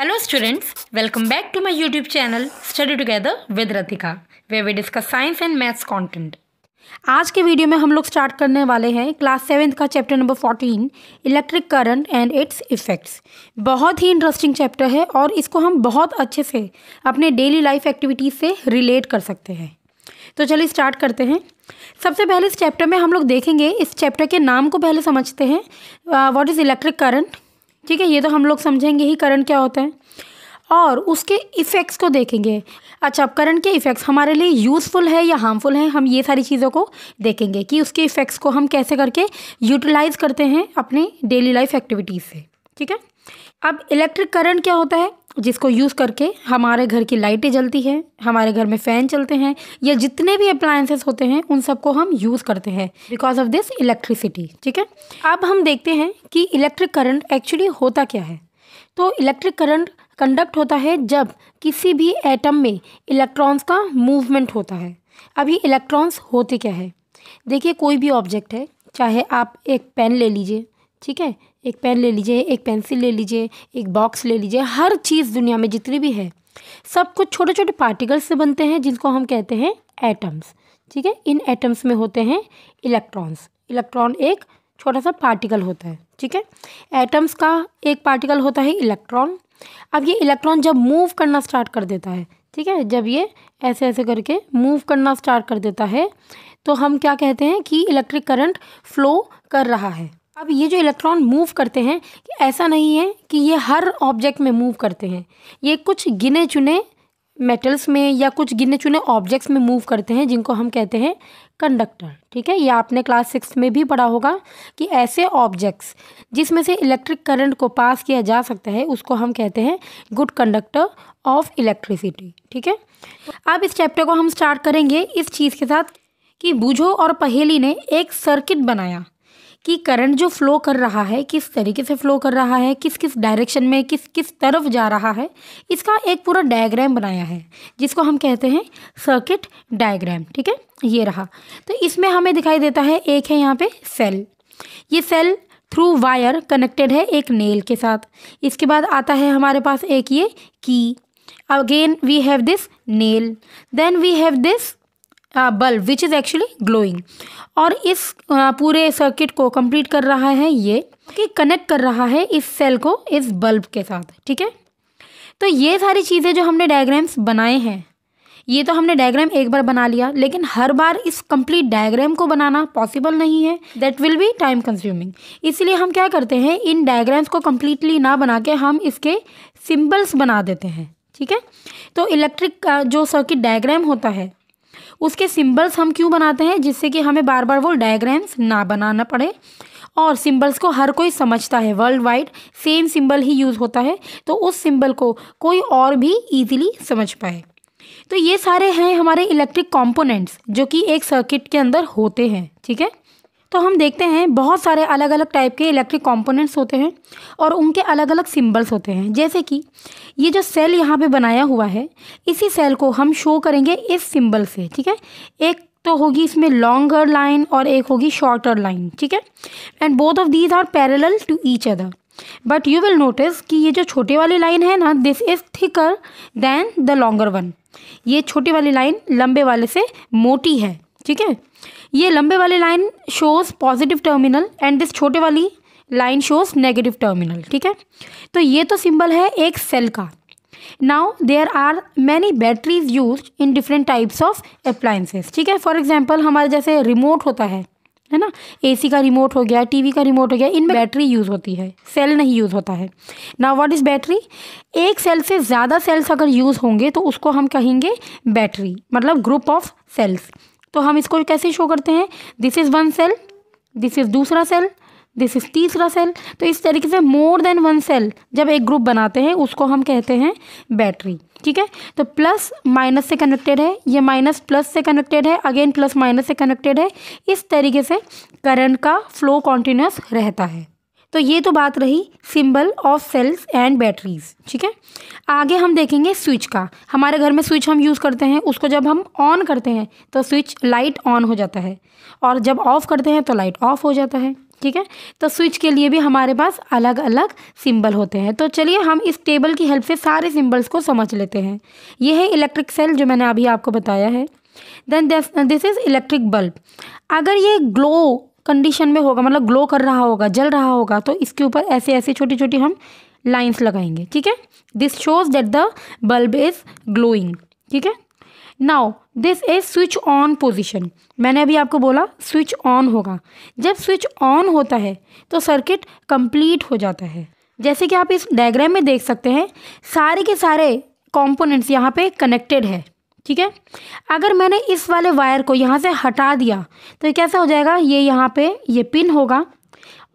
Hello students welcome back to my YouTube channel study together with Ratika where we discuss science and maths content आज के video में हम लोग start करने वाले हैं क्लास सेवेंथ का chapter number fourteen electric current and its effects बहुत ही इंटरेस्टिंग चैप्टर है और इसको हम बहुत अच्छे से अपने डेली लाइफ एक्टिविटीज़ से रिलेट कर सकते हैं तो चलिए स्टार्ट करते हैं सबसे पहले इस चैप्टर में हम लोग देखेंगे इस चैप्टर के नाम को पहले समझते हैं व्हाट इज़ इलेक्ट्रिक करंट ठीक है ये तो हम लोग समझेंगे ही करंट क्या होता है और उसके इफ़ेक्ट्स को देखेंगे अच्छा अब करंट के इफ़ेक्ट्स हमारे लिए यूज़फुल है या हार्मफुल है हम ये सारी चीज़ों को देखेंगे कि उसके इफ़ेक्ट्स को हम कैसे करके यूटिलाइज़ करते हैं अपनी डेली लाइफ एक्टिविटीज़ से ठीक है अब इलेक्ट्रिक करंट क्या होता है जिसको यूज़ करके हमारे घर की लाइटें जलती है हमारे घर में फ़ैन चलते हैं या जितने भी अप्लायंसेस होते हैं उन सबको हम यूज़ करते हैं बिकॉज ऑफ दिस इलेक्ट्रिसिटी ठीक है अब हम देखते हैं कि इलेक्ट्रिक करंट एक्चुअली होता क्या है तो इलेक्ट्रिक करंट कंडक्ट होता है जब किसी भी एटम में इलेक्ट्रॉन्स का मूवमेंट होता है अभी इलेक्ट्रॉन्स होते क्या है देखिए कोई भी ऑब्जेक्ट है चाहे आप एक पेन ले लीजिए ठीक है एक पेन ले लीजिए एक पेंसिल ले लीजिए एक बॉक्स ले लीजिए हर चीज़ दुनिया में जितनी भी है सब कुछ छोटे छोटे पार्टिकल्स से बनते हैं जिनको हम कहते हैं एटम्स ठीक है इन एटम्स में होते हैं इलेक्ट्रॉन्स इलेक्ट्रॉन एक छोटा सा पार्टिकल होता है ठीक है एटम्स का एक पार्टिकल होता है इलेक्ट्रॉन अब ये इलेक्ट्रॉन जब मूव करना स्टार्ट कर देता है ठीक है जब ये ऐसे ऐसे करके मूव करना स्टार्ट कर देता है तो हम क्या कहते हैं कि इलेक्ट्रिक करंट फ्लो कर रहा है अब ये जो इलेक्ट्रॉन मूव करते हैं कि ऐसा नहीं है कि ये हर ऑब्जेक्ट में मूव करते हैं ये कुछ गिने चुने मेटल्स में या कुछ गिने चुने ऑब्जेक्ट्स में मूव करते हैं जिनको हम कहते हैं कंडक्टर ठीक है ये आपने क्लास सिक्स में भी पढ़ा होगा कि ऐसे ऑब्जेक्ट्स जिसमें से इलेक्ट्रिक करंट को पास किया जा सकता है उसको हम कहते हैं गुड कंडक्टर ऑफ इलेक्ट्रिसिटी ठीक है अब इस चैप्टर को हम स्टार्ट करेंगे इस चीज़ के साथ कि बुझो और पहेली ने एक सर्किट बनाया कि करंट जो फ्लो कर रहा है किस तरीके से फ्लो कर रहा है किस किस डायरेक्शन में किस किस तरफ जा रहा है इसका एक पूरा डायग्राम बनाया है जिसको हम कहते हैं सर्किट डायग्राम ठीक है ये रहा तो इसमें हमें दिखाई देता है एक है यहाँ पे सेल ये सेल थ्रू वायर कनेक्टेड है एक नेल के साथ इसके बाद आता है हमारे पास एक ये key again we have this nail then we have this bulb which is actually glowing और इस पूरे सर्किट को कंप्लीट कर रहा है ये कि कनेक्ट कर रहा है इस सेल को इस बल्ब के साथ ठीक है तो ये सारी चीज़ें जो हमने डायग्राम्स बनाए हैं ये तो हमने डायग्राम एक बार बना लिया लेकिन हर बार इस कंप्लीट डायग्राम को बनाना पॉसिबल नहीं है that will be time consuming इसलिए हम क्या करते हैं इन डायग्राम्स को कम्प्लीटली ना बना के हम इसके सिम्बल्स बना देते हैं ठीक है तो इलेक्ट्रिक का जो सर्किट डायग्राम होता है उसके सिंबल्स हम क्यों बनाते हैं जिससे कि हमें बार बार वो डायग्राम्स ना बनाना पड़े और सिंबल्स को हर कोई समझता है वर्ल्ड वाइड सेम सिंबल ही यूज़ होता है तो उस सिंबल को कोई और भी ईजिली समझ पाए तो ये सारे हैं हमारे इलेक्ट्रिक कंपोनेंट्स जो कि एक सर्किट के अंदर होते हैं ठीक है तो हम देखते हैं बहुत सारे अलग अलग टाइप के इलेक्ट्रिक कंपोनेंट्स होते हैं और उनके अलग अलग सिंबल्स होते हैं जैसे कि ये जो सेल यहाँ पे बनाया हुआ है इसी सेल को हम शो करेंगे इस सिंबल से ठीक है एक तो होगी इसमें लॉन्गर लाइन और एक होगी शॉर्टर लाइन ठीक है and both of these are parallel to each other but you will notice कि ये जो छोटे वाली लाइन है ना this is thicker than the longer one ये छोटी वाली लाइन लंबे वाले से मोटी है ठीक है ये लंबे वाली line shows positive terminal and this छोटे वाली लाइन शोज़ नेगेटिव टर्मिनल ठीक है तो ये तो सिंबल है एक सेल का now there are many batteries use in different types of appliances ठीक है फॉर एग्जाम्पल हमारे जैसे रिमोट होता है है ना एसी का रिमोट हो गया टीवी का रिमोट हो गया इनमें बैटरी यूज़ होती है सेल नहीं यूज़ होता है ना व्हाट इज़ बैटरी एक सेल से ज़्यादा सेल्स अगर यूज़ होंगे तो उसको हम कहेंगे बैटरी मतलब ग्रुप ऑफ सेल्स तो हम इसको कैसे शो करते हैं this is one cell this is दूसरा सेल दिस इज़ तीसरा सेल तो इस तरीके से मोर देन वन सेल जब एक ग्रुप बनाते हैं उसको हम कहते हैं बैटरी ठीक है तो प्लस माइनस से कनेक्टेड है ये माइनस प्लस से कनेक्टेड है अगेन प्लस माइनस से कनेक्टेड है इस तरीके से करंट का फ्लो कॉन्टीन्यूस रहता है तो ये तो बात रही symbol of cells and batteries ठीक है आगे हम देखेंगे स्विच का हमारे घर में स्विच हम यूज़ करते हैं उसको जब हम ऑन करते हैं तो स्विच लाइट ऑन हो जाता है और जब ऑफ़ करते हैं तो लाइट ऑफ हो जाता है ठीक है तो स्विच के लिए भी हमारे पास अलग अलग सिंबल होते हैं तो चलिए हम इस टेबल की हेल्प से सारे सिंबल्स को समझ लेते हैं ये है इलेक्ट्रिक सेल जो मैंने अभी आपको बताया है then this is electric bulb अगर ये ग्लो कंडीशन में होगा मतलब ग्लो कर रहा होगा जल रहा होगा तो इसके ऊपर ऐसे ऐसे छोटी छोटी हम लाइन्स लगाएंगे ठीक है this shows that the bulb is glowing ठीक है now this is switch on position मैंने अभी आपको बोला स्विच ऑन होगा जब स्विच ऑन होता है तो सर्किट कंप्लीट हो जाता है जैसे कि आप इस डायग्राम में देख सकते हैं सारे के सारे कॉम्पोनेंट्स यहाँ पे कनेक्टेड है ठीक है अगर मैंने इस वाले वायर को यहाँ से हटा दिया तो कैसा हो जाएगा ये यहाँ पे ये पिन होगा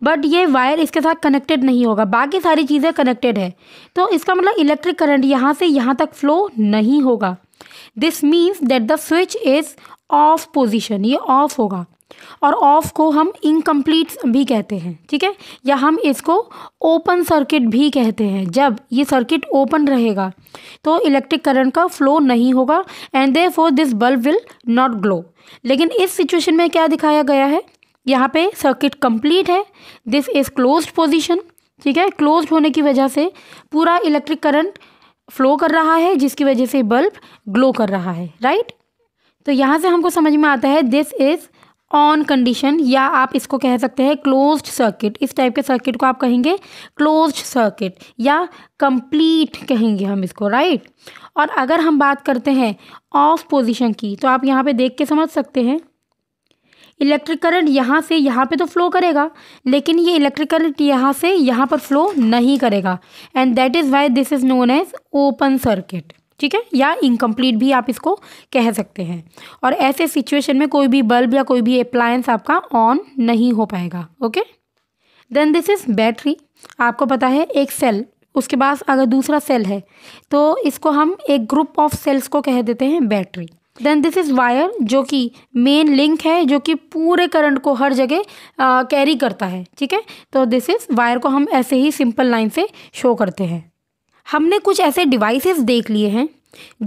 बट ये वायर इसके साथ कनेक्टेड नहीं होगा बाकी सारी चीज़ें कनेक्टेड है तो इसका मतलब इलेक्ट्रिक करंट यहाँ से यहाँ तक फ्लो नहीं होगा this means that the switch is off position ये ऑफ होगा और ऑफ को हम इनकम्प्लीट भी कहते हैं ठीक है या हम इसको ओपन सर्किट भी कहते हैं जब ये सर्किट ओपन रहेगा तो इलेक्ट्रिक करंट का फ्लो नहीं होगा and therefore this bulb will not glow लेकिन इस सिचुएशन में क्या दिखाया गया है यहाँ पे सर्किट कंप्लीट है दिस इज़ क्लोज पोजिशन ठीक है क्लोज होने की वजह से पूरा इलेक्ट्रिक करंट फ्लो कर रहा है जिसकी वजह से बल्ब ग्लो कर रहा है राइट तो यहाँ से हमको समझ में आता है दिस इज़ ऑन कंडीशन या आप इसको कह सकते हैं क्लोज्ड सर्किट इस टाइप के सर्किट को आप कहेंगे क्लोज्ड सर्किट या कंप्लीट कहेंगे हम इसको राइट और अगर हम बात करते हैं ऑफ पोजीशन की तो आप यहाँ पे देख के समझ सकते हैं इलेक्ट्रिक करंट यहाँ से यहाँ पे तो फ्लो करेगा लेकिन ये इलेक्ट्रिक करंट यहाँ से यहाँ पर फ्लो नहीं करेगा and that is why this is known as open circuit ठीक है या इनकम्प्लीट भी आप इसको कह सकते हैं और ऐसे सिचुएशन में कोई भी बल्ब या कोई भी अप्लायंस आपका ऑन नहीं हो पाएगा okay then this is battery आपको पता है एक सेल उसके पास अगर दूसरा सेल है तो इसको हम एक ग्रुप ऑफ सेल्स को कह देते हैं battery then this is wire जो कि मेन लिंक है जो कि पूरे करंट को हर जगह कैरी करता है ठीक है तो दिस इज़ वायर को हम ऐसे ही सिंपल लाइन से शो करते हैं हमने कुछ ऐसे डिवाइसेस देख लिए हैं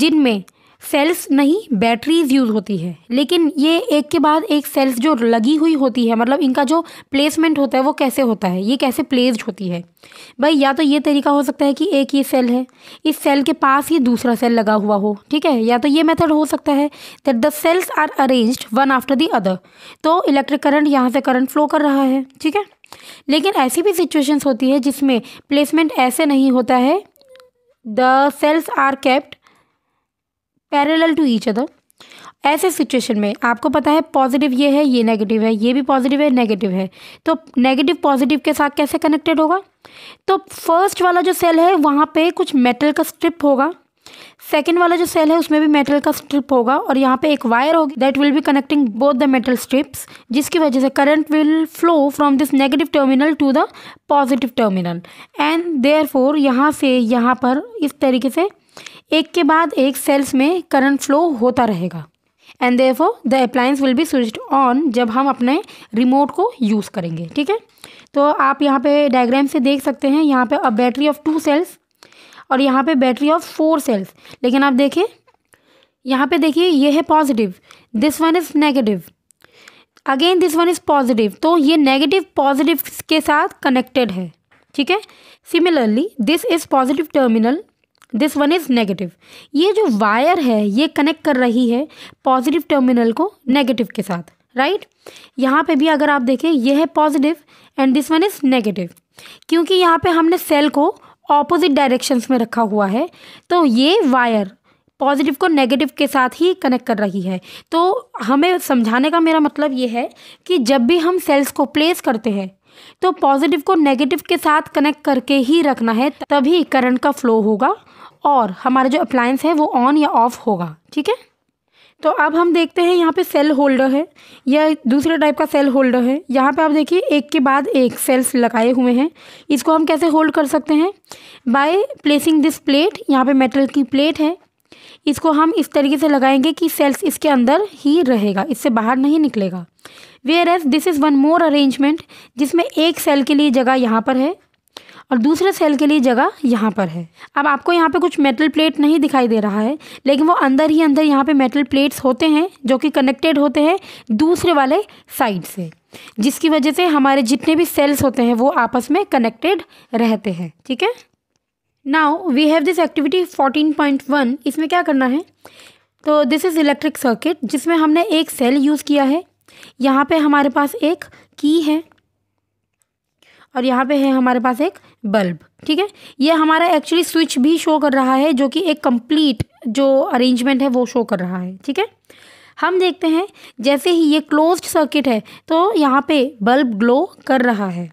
जिनमें सेल्स नहीं बैटरीज यूज़ होती है लेकिन ये एक के बाद एक सेल्स जो लगी हुई होती है मतलब इनका जो प्लेसमेंट होता है वो कैसे होता है ये कैसे प्लेस्ड होती है भाई या तो ये तरीका हो सकता है कि एक ये सेल है इस सेल के पास ही दूसरा सेल लगा हुआ हो ठीक है या तो ये मेथड हो सकता है that the cells are arrange one after the other तो इलेक्ट्रिक करंट यहाँ से करंट फ्लो कर रहा है ठीक है लेकिन ऐसी भी सिचुएशंस होती है जिसमें प्लेसमेंट ऐसे नहीं होता है the cells are kept parallel to each other ऐसे सिचुएशन में आपको पता है पॉजिटिव ये है ये नेगेटिव है ये भी पॉजिटिव है नेगेटिव है तो नेगेटिव पॉजिटिव के साथ कैसे कनेक्टेड होगा तो फर्स्ट वाला जो सेल है वहाँ पे कुछ मेटल का स्ट्रिप होगा सेकेंड वाला जो सेल है उसमें भी मेटल का स्ट्रिप होगा और यहाँ पे एक वायर होगी that will be connecting both the metal strips जिसकी वजह से current will flow from this negative terminal to the positive terminal and therefore यहाँ से यहाँ पर इस तरीके से एक के बाद एक सेल्स में करंट फ्लो होता रहेगा and therefore the appliance will be switch on जब हम अपने रिमोट को यूज़ करेंगे ठीक है तो आप यहाँ पे डायग्राम से देख सकते हैं यहाँ पे a battery of two cells और यहाँ पे बैटरी ऑफ फोर सेल्स लेकिन आप देखें यहाँ पे देखिए ये है positive this one is negative again this one is positive तो ये नेगेटिव पॉजिटिव के साथ कनेक्टेड है ठीक है similarly this is positive terminal this one is negative ये जो वायर है ये कनेक्ट कर रही है पॉजिटिव टर्मिनल को नेगेटिव के साथ राइट right? यहाँ पे भी अगर आप देखें ये है positive and this one is negative क्योंकि यहाँ पे हमने सेल को ऑपोजिट डायरेक्शंस में रखा हुआ है तो ये वायर पॉजिटिव को नेगेटिव के साथ ही कनेक्ट कर रही है तो हमें समझाने का मेरा मतलब ये है कि जब भी हम सेल्स को प्लेस करते हैं तो पॉजिटिव को नेगेटिव के साथ कनेक्ट करके ही रखना है तभी करंट का फ्लो होगा और हमारा जो अप्लायंस है वो ऑन या ऑफ होगा ठीक है तो अब हम देखते हैं यहाँ पे सेल होल्डर है या दूसरे टाइप का सेल होल्डर है यहाँ पे आप देखिए एक के बाद एक सेल्स लगाए हुए हैं इसको हम कैसे होल्ड कर सकते हैं बाय प्लेसिंग दिस प्लेट यहाँ पे मेटल की प्लेट है इसको हम इस तरीके से लगाएंगे कि सेल्स इसके अंदर ही रहेगा इससे बाहर नहीं निकलेगा whereas this is one more arrangement जिसमें एक सेल के लिए जगह यहाँ पर है और दूसरे सेल के लिए जगह यहाँ पर है अब आपको यहाँ पे कुछ मेटल प्लेट नहीं दिखाई दे रहा है लेकिन वो अंदर ही अंदर यहाँ पे मेटल प्लेट्स होते हैं जो कि कनेक्टेड होते हैं दूसरे वाले साइड से जिसकी वजह से हमारे जितने भी सेल्स होते हैं वो आपस में कनेक्टेड रहते हैं ठीक है now we have this activity fourteen point one इसमें क्या करना है तो दिस इज़ इलेक्ट्रिक सर्किट जिसमें हमने एक सेल यूज़ किया है यहाँ पे हमारे पास एक की है और यहाँ पे है हमारे पास एक बल्ब ठीक है ये हमारा एक्चुअली स्विच भी शो कर रहा है जो कि एक कंप्लीट जो अरेंजमेंट है वो शो कर रहा है ठीक है हम देखते हैं जैसे ही ये क्लोज्ड सर्किट है तो यहाँ पे बल्ब ग्लो कर रहा है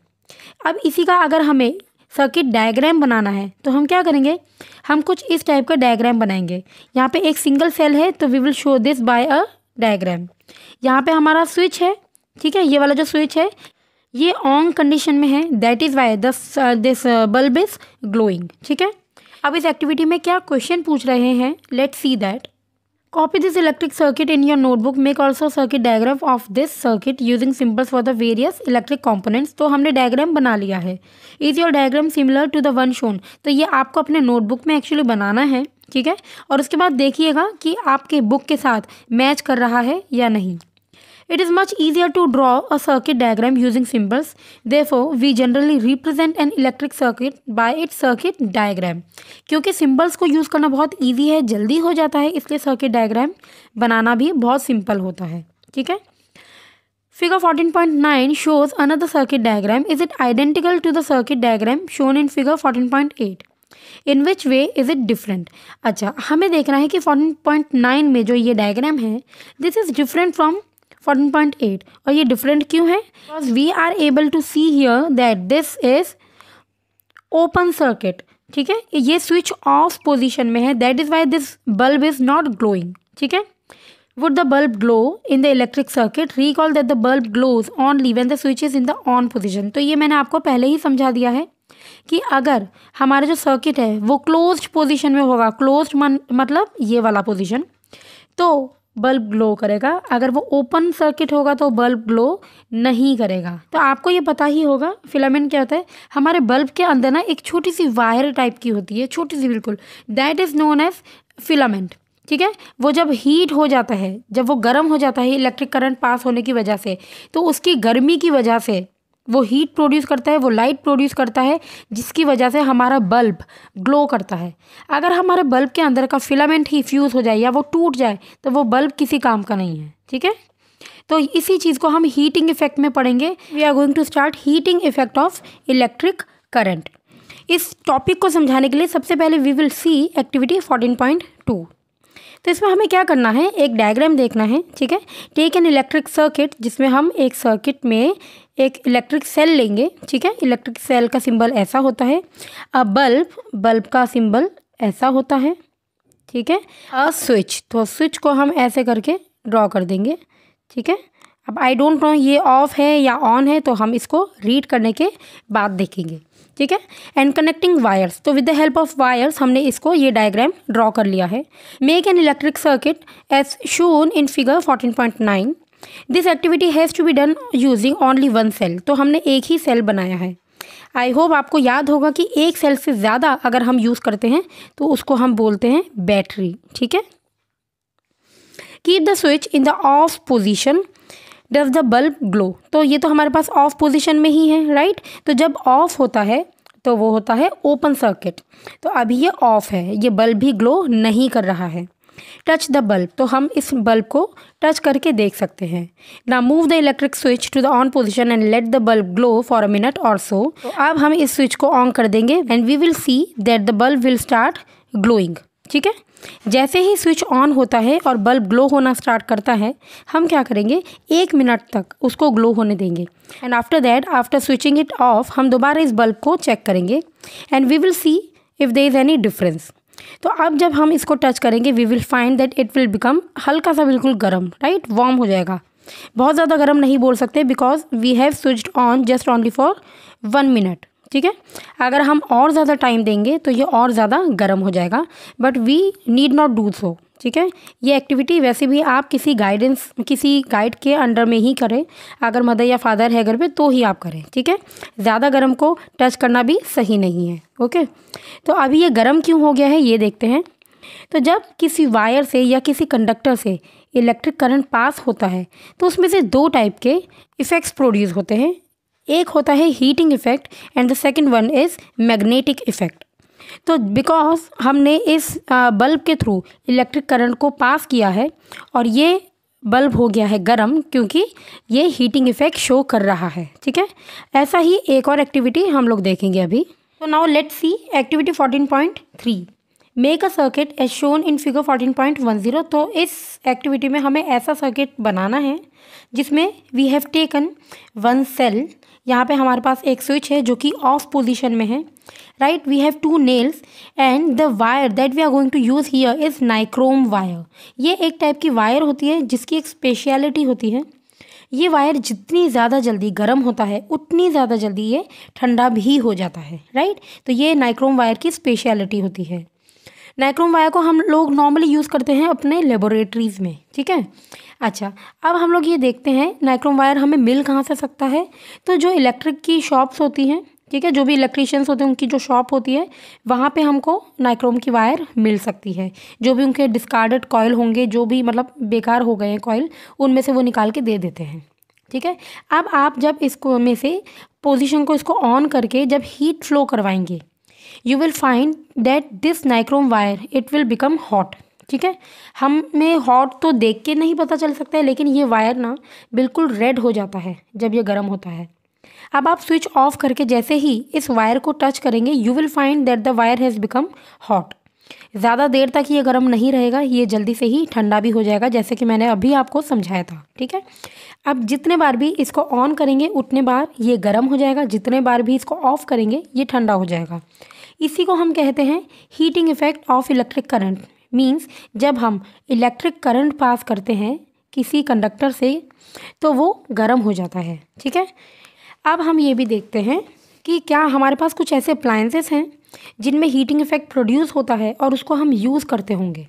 अब इसी का अगर हमें सर्किट डायग्राम बनाना है तो हम क्या करेंगे हम कुछ इस टाइप का डायग्राम बनाएंगे यहाँ पे एक सिंगल सेल है तो we will show this by a diagram यहाँ पे हमारा स्विच है ठीक है ये वाला जो स्विच है ये ऑन कंडीशन में है that is why this this bulb is glowing ठीक है अब इस एक्टिविटी में क्या क्वेश्चन पूछ रहे हैं let see that copy this electric circuit in your notebook make also circuit diagram of this circuit using symbols for the various electric components तो हमने डायग्राम बना लिया है is your diagram similar to the one shown तो ये आपको अपने notebook में एक्चुअली बनाना है ठीक है और उसके बाद देखिएगा कि आपके बुक के साथ मैच कर रहा है या नहीं It is much easier to draw a circuit diagram using symbols. Therefore, we generally represent an electric circuit by its circuit diagram. kyunki symbols ko use karna bahut easy hai jaldi ho jata hai इसलिए circuit diagram banana bhi bahut simple hota hai theek hai Figure 14.9 shows another circuit diagram. Is it identical to the circuit diagram shown in figure 14.8? In which way is it different अच्छा हमें देखना है कि 14.9 में जो ये diagram है this is different from fourteen point eight और ये डिफरेंट क्यों है because we are able to see here that this is open circuit ठीक है ये स्विच ऑफ पोजिशन में है that is why this bulb is not glowing ठीक है the bulb glow in the electric circuit recall that the bulb glows on only when the switch is in the on position तो ये मैंने आपको पहले ही समझा दिया है कि अगर हमारा जो सर्किट है वो क्लोज्ड पोजिशन में होगा क्लोज्ड मतलब ये वाला पोजिशन तो बल्ब ग्लो करेगा अगर वो ओपन सर्किट होगा तो बल्ब ग्लो नहीं करेगा तो आपको ये पता ही होगा फिलामेंट क्या होता है हमारे बल्ब के अंदर ना एक छोटी सी वायर टाइप की होती है छोटी सी बिल्कुल that is known as filament ठीक है वो जब हीट हो जाता है जब वो गर्म हो जाता है इलेक्ट्रिक करंट पास होने की वजह से तो उसकी गर्मी की वजह से वो हीट प्रोड्यूस करता है वो लाइट प्रोड्यूस करता है जिसकी वजह से हमारा बल्ब ग्लो करता है अगर हमारे बल्ब के अंदर का फिलामेंट ही फ्यूज़ हो जाए या वो टूट जाए तो वो बल्ब किसी काम का नहीं है ठीक है तो इसी चीज़ को हम हीटिंग इफेक्ट में पढ़ेंगे we are going to start heating effect of electric current इस टॉपिक को समझाने के लिए सबसे पहले we will see activity fourteen point two तो इसमें हमें क्या करना है एक डायग्राम देखना है ठीक है टेक एन इलेक्ट्रिक सर्किट जिसमें हम एक सर्किट में एक इलेक्ट्रिक सेल लेंगे ठीक है इलेक्ट्रिक सेल का सिंबल ऐसा होता है अ बल्ब बल्ब का सिंबल ऐसा होता है ठीक है अ स्विच तो स्विच को हम ऐसे करके ड्रॉ कर देंगे ठीक है अब आई डोंट नो ये ऑफ़ है या ऑन है तो हम इसको रीड करने के बाद देखेंगे ठीक है एंड कनेक्टिंग वायर्स तो with the help of wires हमने इसको ये डायग्राम ड्रॉ कर लिया है make an electric circuit as shown in figure fourteen point nine this activity has to be done using only one cell तो हमने एक ही सेल बनाया है आई होप आपको याद होगा कि एक सेल से ज़्यादा अगर हम यूज़ करते हैं तो उसको हम बोलते हैं बैटरी ठीक है keep the switch in the off position does the bulb glow तो ये तो हमारे पास ऑफ पोजिशन में ही है राइट right? तो जब ऑफ होता है तो वो होता है ओपन सर्किट तो अभी ये ऑफ है ये बल्ब भी ग्लो नहीं कर रहा है टच द बल्ब तो हम इस बल्ब को टच करके देख सकते हैं ना move the electric switch to the on position and let the bulb glow for a minute और सो अब हम इस स्विच को ऑन कर देंगे and we will see that the bulb will start glowing ठीक है जैसे ही स्विच ऑन होता है और बल्ब ग्लो होना स्टार्ट करता है हम क्या करेंगे एक मिनट तक उसको ग्लो होने देंगे and after that after switching it off हम दोबारा इस बल्ब को चेक करेंगे and we will see if there is any difference तो अब जब हम इसको टच करेंगे we will find that it will become हल्का सा बिल्कुल गर्म राइट वार्म हो जाएगा बहुत ज़्यादा गर्म नहीं बोल सकते because we have switched on just only for one minute ठीक है अगर हम और ज़्यादा टाइम देंगे तो ये और ज़्यादा गर्म हो जाएगा but we need not do so ठीक है ये एक्टिविटी वैसे भी आप किसी गाइडेंस किसी गाइड के अंडर में ही करें अगर मदर या फादर है घर पे तो ही आप करें ठीक है ज़्यादा गर्म को टच करना भी सही नहीं है ओके तो अभी ये गर्म क्यों हो गया है ये देखते हैं तो जब किसी वायर से या किसी कंडक्टर से इलेक्ट्रिक करंट पास होता है तो उसमें से दो टाइप के इफ़ेक्ट्स प्रोड्यूस होते हैं एक होता है heating effect and the second one is magnetic effect तो बिकॉज हमने इस बल्ब के थ्रू इलेक्ट्रिक करंट को पास किया है और ये बल्ब हो गया है गर्म क्योंकि ये हीटिंग इफेक्ट शो कर रहा है ठीक है ऐसा ही एक और एक्टिविटी हम लोग देखेंगे अभी तो now let see activity fourteen point three make a circuit as shown in figure fourteen point one zero तो इस एक्टिविटी में हमें ऐसा सर्किट बनाना है जिसमें we have taken one cell यहाँ पे हमारे पास एक स्विच है जो कि ऑफ पोजीशन में है right we have two nails and the wire that we are going to use here is nichrome wire ये एक टाइप की वायर होती है जिसकी एक स्पेशलिटी होती है ये वायर जितनी ज़्यादा जल्दी गर्म होता है उतनी ज़्यादा जल्दी ये ठंडा भी हो जाता है राइट तो ये नाइक्रोम वायर की स्पेशलिटी होती है नाइक्रोम वायर को हम लोग नॉर्मली यूज़ करते हैं अपने लेबोरेटरीज़ में ठीक है अच्छा अब हम लोग ये देखते हैं नाइक्रोम वायर हमें मिल कहाँ से सकता है तो जो इलेक्ट्रिक की शॉप्स होती हैं ठीक है जो भी इलेक्ट्रीशियंस होते हैं उनकी जो शॉप होती है वहाँ पे हमको नाइक्रोम की वायर मिल सकती है जो भी उनके डिस्कार्डेड कॉयल होंगे जो भी मतलब बेकार हो गए हैं कॉयल उनमें से वो निकाल के दे देते हैं ठीक है अब आप जब इसको में से पोजिशन को इसको ऑन करके जब हीट फ्लो करवाएंगे you will find that this nichrome wire it will become hot ठीक है हमें हॉट तो देख के नहीं पता चल सकता है लेकिन ये वायर ना बिल्कुल रेड हो जाता है जब ये गर्म होता है अब आप स्विच ऑफ करके जैसे ही इस वायर को टच करेंगे you will find that the wire has become hot ज़्यादा देर तक ये गर्म नहीं रहेगा ये जल्दी से ही ठंडा भी हो जाएगा जैसे कि मैंने अभी आपको समझाया था ठीक है अब जितने बार भी इसको ऑन करेंगे उतने बार ये गर्म हो जाएगा जितने बार भी इसको ऑफ़ करेंगे ये ठंडा हो जाएगा इसी को हम कहते हैं heating effect of electric current means जब हम इलेक्ट्रिक करंट पास करते हैं किसी कंडक्टर से तो वो गर्म हो जाता है ठीक है अब हम ये भी देखते हैं कि क्या हमारे पास कुछ ऐसे अप्लाइंसेस हैं जिनमें हीटिंग इफेक्ट प्रोड्यूस होता है और उसको हम यूज़ करते होंगे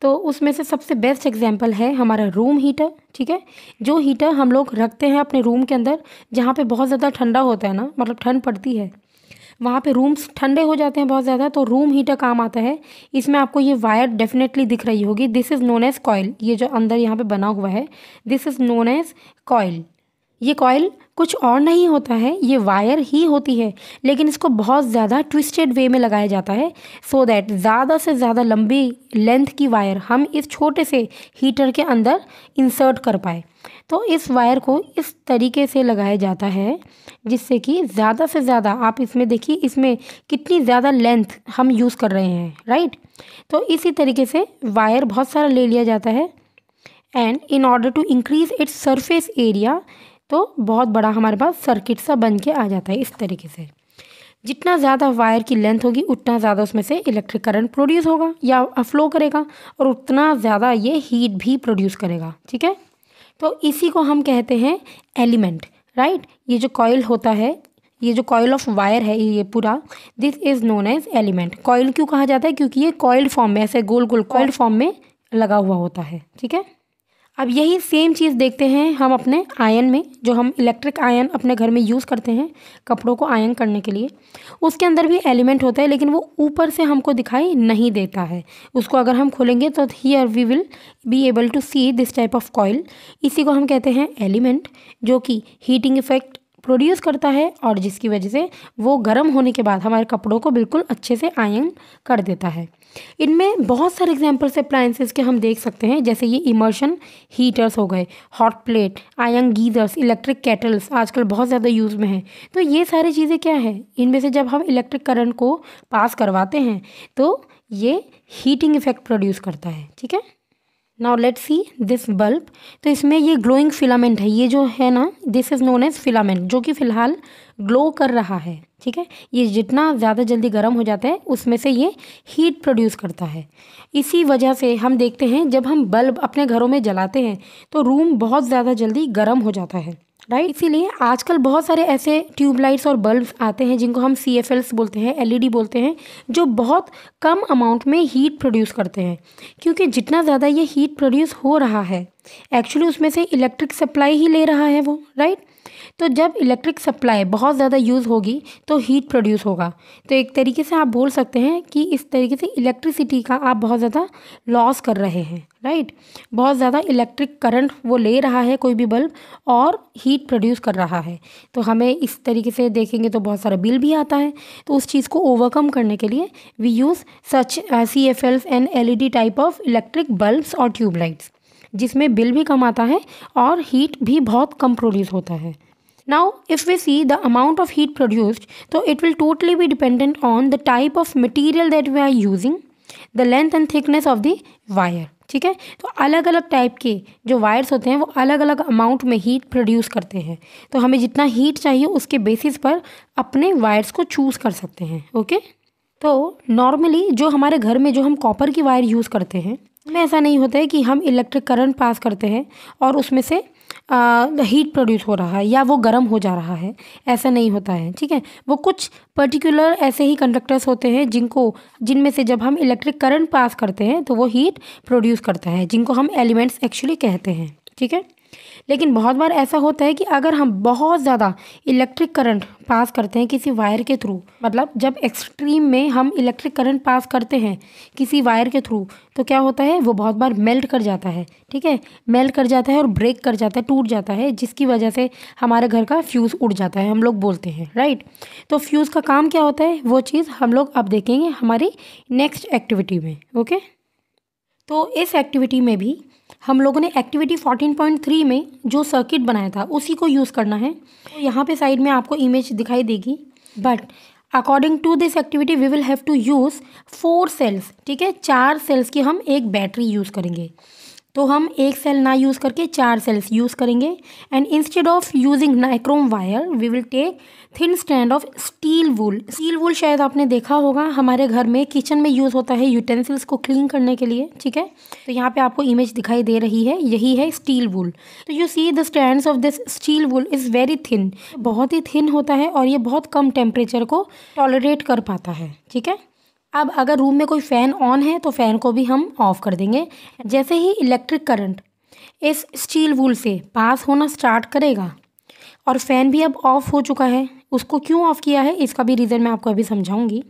तो उसमें से सबसे बेस्ट एग्जाम्पल है हमारा रूम हीटर ठीक है जो हीटर हम लोग रखते हैं अपने रूम के अंदर जहाँ पे बहुत ज़्यादा ठंडा होता है ना मतलब ठंड पड़ती है वहाँ पे रूम्स ठंडे हो जाते हैं बहुत ज़्यादा तो रूम हीटर काम आता है इसमें आपको ये वायर डेफिनेटली दिख रही होगी this is known as coil ये जो अंदर यहाँ पर बना हुआ है this is known as coil ये कॉयल कुछ और नहीं होता है ये वायर ही होती है लेकिन इसको बहुत ज़्यादा ट्विस्टेड वे में लगाया जाता है सो दैट ज़्यादा से ज़्यादा लंबी लेंथ की वायर हम इस छोटे से हीटर के अंदर इंसर्ट कर पाए तो इस वायर को इस तरीके से लगाया जाता है जिससे कि ज़्यादा से ज़्यादा आप इसमें देखिए इसमें कितनी ज़्यादा लेंथ हम यूज़ कर रहे हैं राइट तो इसी तरीके से वायर बहुत सारा ले लिया जाता है and in order to increase its surface area तो बहुत बड़ा हमारे पास सर्किट सा बन के आ जाता है इस तरीके से जितना ज़्यादा वायर की लेंथ होगी उतना ज़्यादा उसमें से इलेक्ट्रिक करंट प्रोड्यूस होगा या फ्लो करेगा और उतना ज़्यादा ये हीट भी प्रोड्यूस करेगा ठीक है तो इसी को हम कहते हैं एलिमेंट राइट ये जो कॉयल होता है ये जो कॉयल ऑफ वायर है ये पूरा this is known as element coil क्यों कहा जाता है क्योंकि ये कॉयल फॉर्म में ऐसे गोल गोल कॉयल फॉर्म में लगा हुआ होता है ठीक है अब यही सेम चीज़ देखते हैं हम अपने आयन में जो हम इलेक्ट्रिक आयन अपने घर में यूज़ करते हैं कपड़ों को आयन करने के लिए उसके अंदर भी एलिमेंट होता है लेकिन वो ऊपर से हमको दिखाई नहीं देता है उसको अगर हम खोलेंगे तो here we will be able to see this type of coil इसी को हम कहते हैं एलिमेंट जो कि हीटिंग इफेक्ट प्रोड्यूस करता है और जिसकी वजह से वो गर्म होने के बाद हमारे कपड़ों को बिल्कुल अच्छे से आयन कर देता है इनमें बहुत सारे एग्जाम्पल्स अप्लायंसेज के हम देख सकते हैं जैसे ये इमर्शन हीटर्स हो गए हॉट प्लेट आयंग गीजर्स इलेक्ट्रिक कैटल्स आजकल बहुत ज़्यादा यूज़ में हैं तो ये सारी चीज़ें क्या है इनमें से जब हम इलेक्ट्रिक करंट को पास करवाते हैं तो ये हीटिंग इफेक्ट प्रोड्यूस करता है ठीक है now let see this bulb तो इसमें ये ग्लोइंग फिलामेंट है ये जो है ना this is known as filament जो कि फ़िलहाल ग्लो कर रहा है ठीक है ये जितना ज़्यादा जल्दी गर्म हो जाता है उसमें से ये हीट प्रोड्यूस करता है इसी वजह से हम देखते हैं जब हम बल्ब अपने घरों में जलाते हैं तो रूम बहुत ज़्यादा जल्दी गर्म हो जाता है राइट इसीलिए आजकल बहुत सारे ऐसे ट्यूबलाइट्स और बल्ब्स आते हैं जिनको हम सी बोलते हैं डी e बोलते हैं जो बहुत कम अमाउंट में हीट प्रोड्यूस करते हैं क्योंकि जितना ज़्यादा ये हीट प्रोड्यूस हो रहा है एक्चुअली उसमें से इलेक्ट्रिक सप्लाई ही ले रहा है वो राइट तो जब इलेक्ट्रिक सप्लाई बहुत ज़्यादा यूज़ होगी तो हीट प्रोड्यूस होगा तो एक तरीके से आप बोल सकते हैं कि इस तरीके से इलेक्ट्रिसिटी का आप बहुत ज़्यादा लॉस कर रहे हैं राइट बहुत ज़्यादा इलेक्ट्रिक करंट वो ले रहा है कोई भी बल्ब और हीट प्रोड्यूस कर रहा है तो हमें इस तरीके से देखेंगे तो बहुत सारा बिल भी आता है तो उस चीज़ को ओवरकम करने के लिए we use such C F Ls and L E D type of electric bulbs और ट्यूबलाइट्स जिसमें बिल भी कम आता है और हीट भी बहुत कम प्रोड्यूस होता है Now, if we see the amount of heat produced, so it will totally be dependent on the type of material that we are using, the length and thickness of the wire. ठीक है तो अलग अलग type के जो wires होते हैं वो अलग अलग अमाउंट में हीट प्रोड्यूस करते हैं तो हमें जितना हीट चाहिए उसके बेसिस पर अपने वायर्स को चूज़ कर सकते हैं ओके तो नॉर्मली जो हमारे घर में जो हम कॉपर की वायर यूज़ करते हैं उसमें ऐसा नहीं होता है कि हम इलेक्ट्रिक करंट पास करते हैं और उसमें से हीट प्रोड्यूस हो रहा है या वो गर्म हो जा रहा है ऐसा नहीं होता है ठीक है वो कुछ पर्टिकुलर ऐसे ही कंडक्टर्स होते हैं जिनको जिनमें से जब हम इलेक्ट्रिक करंट पास करते हैं तो वो हीट प्रोड्यूस करता है जिनको हम एलिमेंट्स एक्चुअली कहते हैं ठीक है लेकिन बहुत बार ऐसा होता है कि अगर हम बहुत ज़्यादा इलेक्ट्रिक करंट पास करते हैं किसी वायर के थ्रू मतलब जब एक्सट्रीम में हम इलेक्ट्रिक करंट पास करते हैं किसी वायर के थ्रू तो क्या होता है वो बहुत बार मेल्ट कर जाता है ठीक है मेल्ट कर जाता है और ब्रेक कर जाता है टूट जाता है जिसकी वजह से हमारे घर का फ्यूज़ उड़ जाता है हम लोग बोलते हैं राइट तो फ्यूज़ का काम क्या होता है वो चीज़ हम लोग अब देखेंगे हमारी नेक्स्ट एक्टिविटी में ओके तो इस एक्टिविटी में भी हम लोगों ने एक्टिविटी 14.3 में जो सर्किट बनाया था उसी को यूज़ करना है तो यहाँ पे साइड में आपको इमेज दिखाई देगी but according to this activity we will have to use four cells ठीक है चार सेल्स की हम एक बैटरी यूज़ करेंगे तो हम एक सेल ना यूज़ करके चार सेल्स यूज़ करेंगे and instead of using nichrome wire we will take thin strand of steel wool steel wool शायद आपने देखा होगा हमारे घर में किचन में यूज़ होता है यूटेंसिल्स को क्लीन करने के लिए ठीक है तो यहाँ पे आपको इमेज दिखाई दे रही है यही है स्टील वूल तो you see the strand of this steel wool is very thin बहुत ही थिन होता है और ये बहुत कम टेम्परेचर को टॉलरेट कर पाता है ठीक है अब अगर रूम में कोई फ़ैन ऑन है तो फ़ैन को भी हम ऑफ़ कर देंगे जैसे ही इलेक्ट्रिक करंट इस स्टील वूल से पास होना स्टार्ट करेगा और फ़ैन भी अब ऑफ़ हो चुका है उसको क्यों ऑफ़ किया है इसका भी रीज़न मैं आपको अभी समझाऊंगी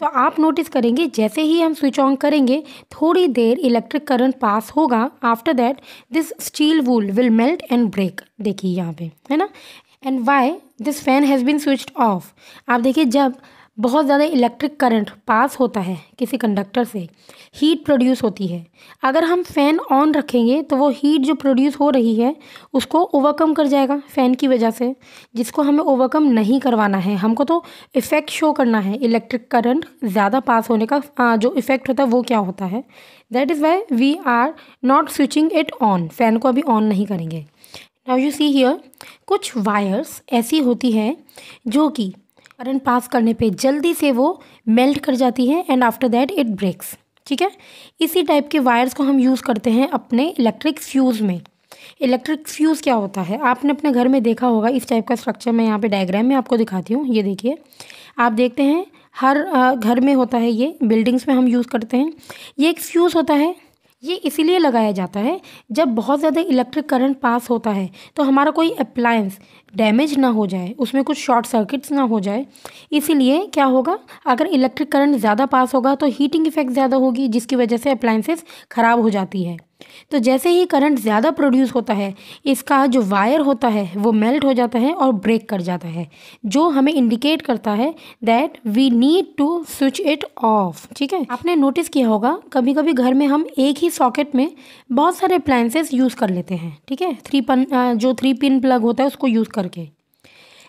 तो आप नोटिस करेंगे जैसे ही हम स्विच ऑन करेंगे थोड़ी देर इलेक्ट्रिक करंट पास होगा after that this steel wool will melt and break देखिए यहाँ पे है ना and why this fan has been switch off आप देखिए जब बहुत ज़्यादा इलेक्ट्रिक करंट पास होता है किसी कंडक्टर से हीट प्रोड्यूस होती है अगर हम फ़ैन ऑन रखेंगे तो वो हीट जो प्रोड्यूस हो रही है उसको ओवरकम कर जाएगा फ़ैन की वजह से जिसको हमें ओवरकम नहीं करवाना है हमको तो इफ़ेक्ट शो करना है इलेक्ट्रिक करंट ज़्यादा पास होने का जो इफ़ेक्ट होता है वो क्या होता है that is why we are not switching it on fan को अभी ऑन नहीं करेंगे नाउ यू सी हियर कुछ वायर्स ऐसी होती हैं जो कि करंट पास करने पे जल्दी से वो मेल्ट कर जाती है and after that it breaks ठीक है इसी टाइप के वायर्स को हम यूज़ करते हैं अपने इलेक्ट्रिक फ्यूज़ में इलेक्ट्रिक फ्यूज़ क्या होता है आपने अपने घर में देखा होगा इस टाइप का स्ट्रक्चर मैं यहाँ पे डायग्राम में आपको दिखाती हूँ ये देखिए आप देखते हैं हर घर में होता है ये बिल्डिंग्स में हम यूज़ करते हैं ये एक फ्यूज़ होता है ये इसीलिए लगाया जाता है जब बहुत ज़्यादा इलेक्ट्रिक करंट पास होता है तो हमारा कोई अप्लायंस डैमेज ना हो जाए उसमें कुछ शॉर्ट सर्किट्स ना हो जाए इसीलिए क्या होगा अगर इलेक्ट्रिक करंट ज़्यादा पास होगा तो हीटिंग इफेक्ट ज़्यादा होगी जिसकी वजह से अप्लाइंसेस ख़राब हो जाती है तो जैसे ही करंट ज़्यादा प्रोड्यूस होता है इसका जो वायर होता है वो मेल्ट हो जाता है और ब्रेक कर जाता है जो हमें इंडिकेट करता है that we need to switch it off ठीक है आपने नोटिस किया होगा कभी कभी घर में हम एक ही सॉकेट में बहुत सारे अप्लाइंसेस यूज़ कर लेते हैं ठीक है थ्री पन जो थ्री पिन प्लग होता है उसको यूज़ कर करके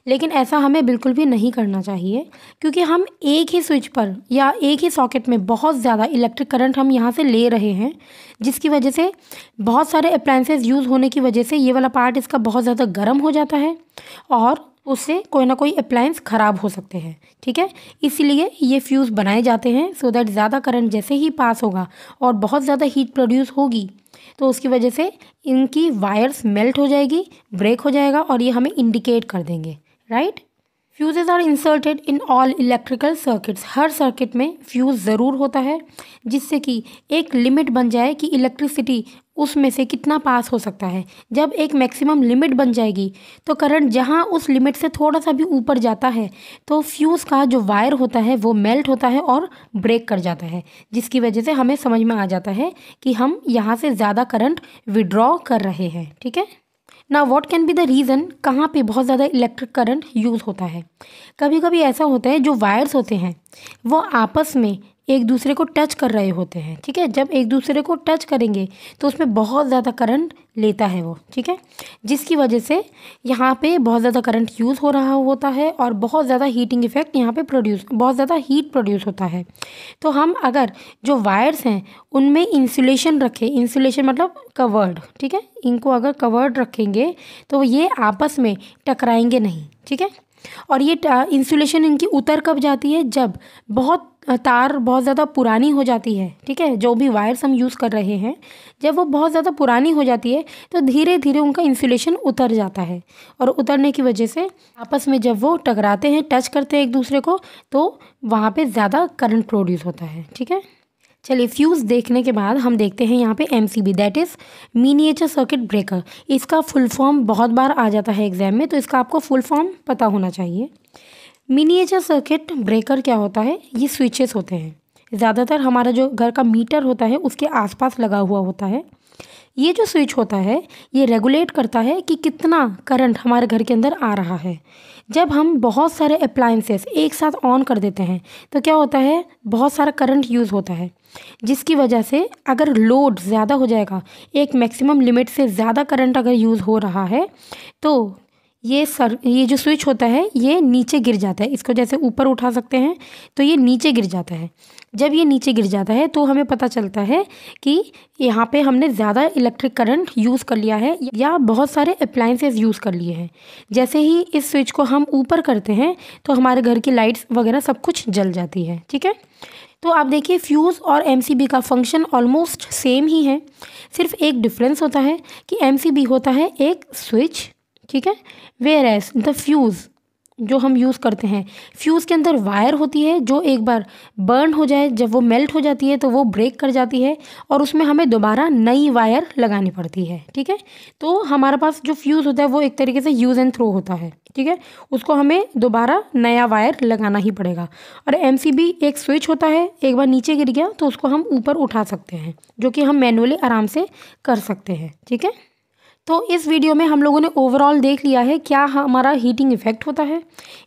लेकिन ऐसा हमें बिल्कुल भी नहीं करना चाहिए क्योंकि हम एक ही स्विच पर या एक ही सॉकेट में बहुत ज़्यादा इलेक्ट्रिक करंट हम यहाँ से ले रहे हैं जिसकी वजह से बहुत सारे अप्लाइंसेज यूज़ होने की वजह से ये वाला पार्ट इसका बहुत ज़्यादा गर्म हो जाता है और उससे कोई ना कोई अप्लाइंस ख़राब हो सकते हैं ठीक है इसीलिए ये फ्यूज़ बनाए जाते हैं सो दैट ज़्यादा करंट जैसे ही पास होगा और बहुत ज़्यादा हीट प्रोड्यूस होगी तो उसकी वजह से इनकी वायर्स मेल्ट हो जाएगी ब्रेक हो जाएगा और ये हमें इंडिकेट कर देंगे right fuses are inserted in all electrical circuits हर सर्किट में फ्यूज़ ज़रूर होता है जिससे कि एक लिमिट बन जाए कि इलेक्ट्रिसिटी उसमें से कितना पास हो सकता है जब एक मैक्सिमम लिमिट बन जाएगी तो करंट जहाँ उस लिमिट से थोड़ा सा भी ऊपर जाता है तो फ्यूज़ का जो वायर होता है वो मेल्ट होता है और ब्रेक कर जाता है जिसकी वजह से हमें समझ में आ जाता है कि हम यहाँ से ज़्यादा करंट विड्रॉ कर रहे हैं ठीक है ना what can be the reason कहाँ पे बहुत ज़्यादा इलेक्ट्रिक करंट यूज़ होता है कभी कभी ऐसा होता है जो वायर्स होते हैं वो आपस में एक दूसरे को टच कर रहे होते हैं ठीक है जब एक दूसरे को टच करेंगे तो उसमें बहुत ज़्यादा करंट लेता है वो ठीक है जिसकी वजह से यहाँ पे बहुत ज़्यादा करंट यूज़ हो रहा होता है और बहुत ज़्यादा हीटिंग इफेक्ट यहाँ पे प्रोड्यूस बहुत ज़्यादा हीट प्रोड्यूस होता है तो हम अगर जो वायर्स हैं उनमें इंसुलेशन रखें इंसुलेशन मतलब कवर्ड ठीक है इनको अगर कवर्ड रखेंगे तो ये आपस में टकराएंगे नहीं ठीक है और ये इंसुलेशन इनकी उतर कब जाती है जब बहुत तार बहुत ज़्यादा पुरानी हो जाती है ठीक है जो भी वायर्स हम यूज़ कर रहे हैं जब वो बहुत ज़्यादा पुरानी हो जाती है तो धीरे धीरे उनका इंसुलेशन उतर जाता है और उतरने की वजह से आपस में जब वो टकराते हैं टच करते हैं एक दूसरे को तो वहाँ पर ज़्यादा करंट प्रोड्यूस होता है ठीक है चलिए फ्यूज़ देखने के बाद हम देखते हैं यहाँ पे M C B that is miniature circuit breaker इसका फुल फॉर्म बहुत बार आ जाता है एग्ज़ाम में तो इसका आपको फुल फॉर्म पता होना चाहिए मिनीचर सर्किट ब्रेकर क्या होता है ये स्विचेस होते हैं ज़्यादातर हमारा जो घर का मीटर होता है उसके आसपास लगा हुआ होता है ये जो स्विच होता है ये रेगुलेट करता है कि कितना करंट हमारे घर के अंदर आ रहा है जब हम बहुत सारे अप्लाइंसेस एक साथ ऑन कर देते हैं तो क्या होता है बहुत सारा करंट यूज़ होता है जिसकी वजह से अगर लोड ज़्यादा हो जाएगा एक मैक्सिमम लिमिट से ज़्यादा करंट अगर यूज़ हो रहा है तो ये सर ये जो स्विच होता है ये नीचे गिर जाता है इसको जैसे ऊपर उठा सकते हैं तो ये नीचे गिर जाता है जब ये नीचे गिर जाता है तो हमें पता चलता है कि यहाँ पे हमने ज़्यादा इलेक्ट्रिक करंट यूज़ कर लिया है या बहुत सारे अप्लाइंसेस यूज़ कर लिए हैं जैसे ही इस स्विच को हम ऊपर करते हैं तो हमारे घर की लाइट्स वगैरह सब कुछ जल जाती है ठीक है तो आप देखिए फ्यूज़ और एम का फंक्शन ऑलमोस्ट सेम ही है सिर्फ एक डिफरेंस होता है कि एम होता है एक स्विच ठीक है वेयर एस द फ्यूज़ जो हम यूज़ करते हैं फ्यूज़ के अंदर वायर होती है जो एक बार बर्न हो जाए जब वो मेल्ट हो जाती है तो वो ब्रेक कर जाती है और उसमें हमें दोबारा नई वायर लगानी पड़ती है ठीक है तो हमारे पास जो फ्यूज़ होता है वो एक तरीके से यूज़ एंड थ्रो होता है ठीक है उसको हमें दोबारा नया वायर लगाना ही पड़ेगा और एम एक स्विच होता है एक बार नीचे गिर गया तो उसको हम ऊपर उठा सकते हैं जो कि हम मैनुअली आराम से कर सकते हैं ठीक है तो इस वीडियो में हम लोगों ने ओवरऑल देख लिया है क्या हमारा हीटिंग इफेक्ट होता है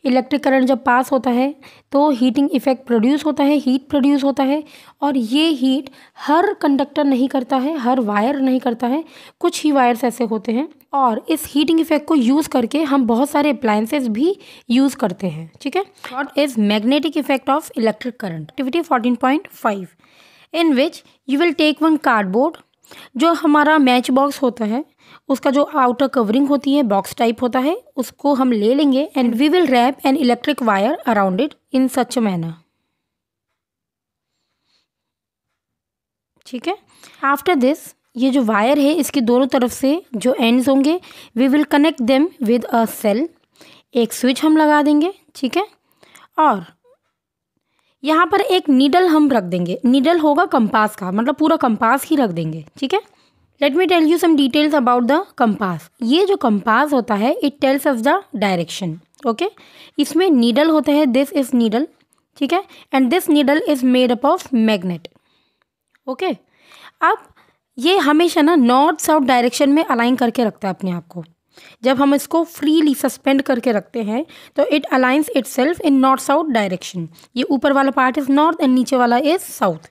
इलेक्ट्रिक करंट जब पास होता है तो हीटिंग इफेक्ट प्रोड्यूस होता है हीट प्रोड्यूस होता है और ये हीट हर कंडक्टर नहीं करता है हर वायर नहीं करता है कुछ ही वायर्स ऐसे होते हैं और इस हीटिंग इफेक्ट को यूज़ करके हम बहुत सारे अप्लायंसेस भी यूज़ करते हैं ठीक है what is magnetic effect of electric current activity fourteen point five in which you will take one cardboard जो हमारा मैच बॉक्स होता है उसका जो आउटर कवरिंग होती है बॉक्स टाइप होता है उसको हम ले लेंगे and we will wrap an electric wire around it in such manner ठीक है आफ्टर दिस ये जो वायर है इसके दोनों तरफ से जो एंड्स होंगे we will connect them with a cell एक स्विच हम लगा देंगे ठीक है और यहाँ पर एक नीडल हम रख देंगे नीडल होगा कंपास का मतलब पूरा कंपास ही रख देंगे ठीक है let me tell you some details about the compass ये जो कंपास होता है it tells of the direction okay इसमें नीडल होते हैं दिस इज नीडल ठीक है and this needle is made up of magnet okay अब ये हमेशा ना नॉर्थ साउथ डायरेक्शन में अलाइन करके रखता है अपने आप को जब हम इसको फ्रीली सस्पेंड करके रखते हैं तो it aligns itself in north south direction ये ऊपर वाला पार्ट इज़ नॉर्थ एंड नीचे वाला इज़ साउथ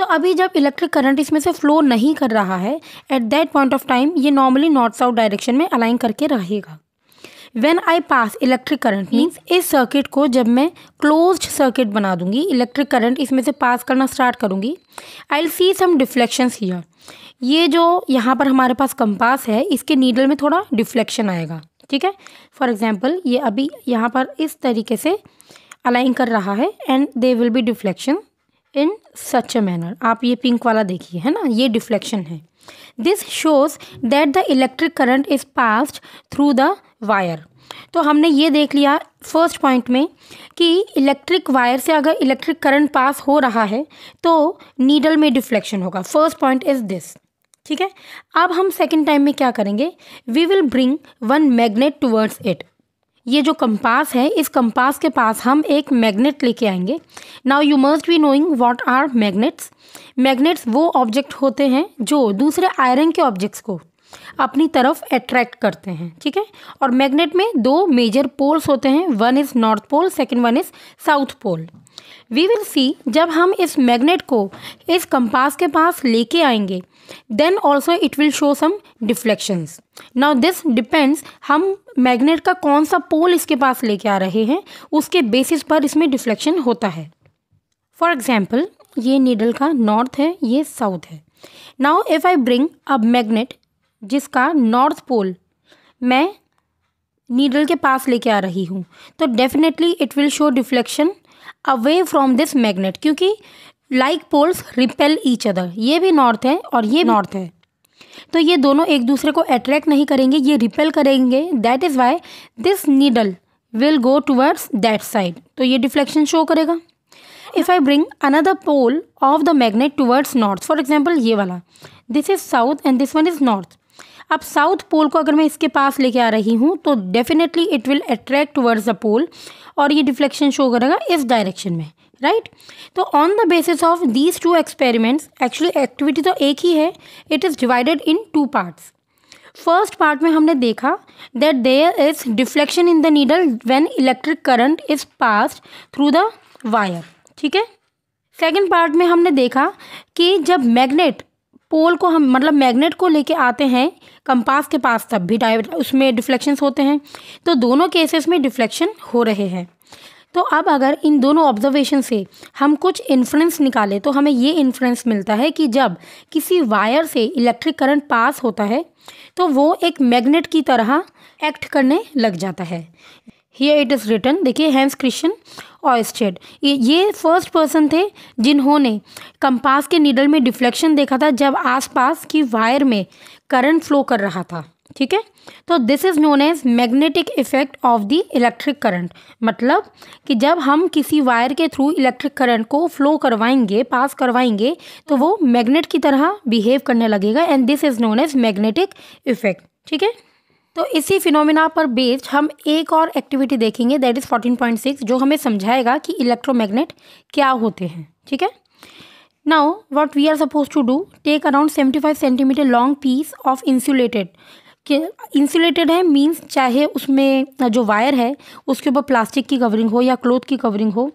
तो अभी जब इलेक्ट्रिक करंट इसमें से फ्लो नहीं कर रहा है at that point of time ये नॉर्मली नॉर्थ साउथ डायरेक्शन में अलाइन करके रहेगा when I pass electric current means इस सर्किट को जब मैं क्लोज सर्किट बना दूंगी इलेक्ट्रिक करंट इसमें से पास करना स्टार्ट करूंगी I will see some deflections here ये जो यहाँ पर हमारे पास कंपास है इसके नीडल में थोड़ा डिफ्लेक्शन आएगा ठीक है फॉर एग्जाम्पल ये अभी यहाँ पर इस तरीके से अलाइन कर रहा है and there will be deflection in such a manner आप ये पिंक वाला देखिए है ना ये डिफ्लेक्शन है this shows that the electric current is passed through the wire तो हमने ये देख लिया फर्स्ट पॉइंट में कि इलेक्ट्रिक वायर से अगर इलेक्ट्रिक करंट पास हो रहा है तो नीडल में डिफ्लेक्शन होगा फर्स्ट पॉइंट इज दिस ठीक है अब हम सेकेंड टाइम में क्या करेंगे we will bring one magnet towards it ये जो कंपास है इस कंपास के पास हम एक मैग्नेट लेके आएंगे now you must be knowing what are magnets magnets वो ऑब्जेक्ट होते हैं जो दूसरे आयरन के ऑब्जेक्ट्स को अपनी तरफ अट्रैक्ट करते हैं ठीक है और मैग्नेट में दो मेजर पोल्स होते हैं one is north pole second one is south pole we will see जब हम इस मैग्नेट को इस कंपास के पास लेके आएंगे then also it will show some deflections now this depends हम मैग्नेट का कौन सा पोल इसके पास लेके आ रहे हैं उसके बेसिस पर इसमें डिफ्लेक्शन होता है फॉर एग्जाम्पल ये नीडल का नॉर्थ है ये साउथ है now if I bring a magnet जिसका नॉर्थ पोल मैं नीडल के पास लेके आ रही हूँ तो definitely it will show deflection away from this magnet क्योंकि like poles repel each other ये भी नॉर्थ है और ये नॉर्थ है तो ये दोनों एक दूसरे को अट्रैक्ट नहीं करेंगे ये रिपेल करेंगे that is why this needle will go towards that side तो ये डिफ्लेक्शन शो करेगा if I bring another pole of the magnet towards north for example ये वाला this is south and this one is north अब south pole को अगर मैं इसके पास लेके आ रही हूँ तो definitely it will attract towards the pole और ये डिफ्लेक्शन शो करेगा इस डायरेक्शन में राइट तो on the basis of these two experiments actually activity तो एक ही है it is divided into parts first part में हमने देखा that there is deflection in the needle when electric current is passed through the wire ठीक है second part में हमने देखा कि जब मैग्नेट पोल को हम मतलब मैग्नेट को लेके आते हैं कंपास के पास तब भी डाइव उसमें डिफ्लेक्शंस होते हैं तो दोनों केसेस में डिफ्लेक्शन हो रहे हैं तो अब अगर इन दोनों ऑब्जर्वेशन से हम कुछ इन्फ्लुएंस निकालें तो हमें ये इन्फ्लुएंस मिलता है कि जब किसी वायर से इलेक्ट्रिक करंट पास होता है तो वो एक मैग्नेट की तरह एक्ट करने लग जाता है हियर इट इज़ रिटर्न देखिए हैंस क्रिश्चन ऑयस्टेड ये फर्स्ट पर्सन थे जिन्होंने कंपास के नीडल में डिफ्लेक्शन देखा था जब आसपास की वायर में करंट फ्लो कर रहा था ठीक है तो this is known as magnetic effect of the electric current मतलब कि जब हम किसी वायर के थ्रू इलेक्ट्रिक करंट को फ्लो करवाएंगे पास करवाएंगे तो वो मैग्नेट की तरह बिहेव करने लगेगा and this is known as magnetic effect ठीक है तो इसी फिनोमिना पर बेस्ड हम एक और एक्टिविटी देखेंगे that is fourteen point six जो हमें समझाएगा कि इलेक्ट्रोमैग्नेट क्या होते हैं ठीक है now what we are suppose to do take around seventy five centimetre long piece of insulated कि इंसुलेटेड है मींस चाहे उसमें जो वायर है उसके ऊपर प्लास्टिक की कवरिंग हो या क्लोथ की कवरिंग हो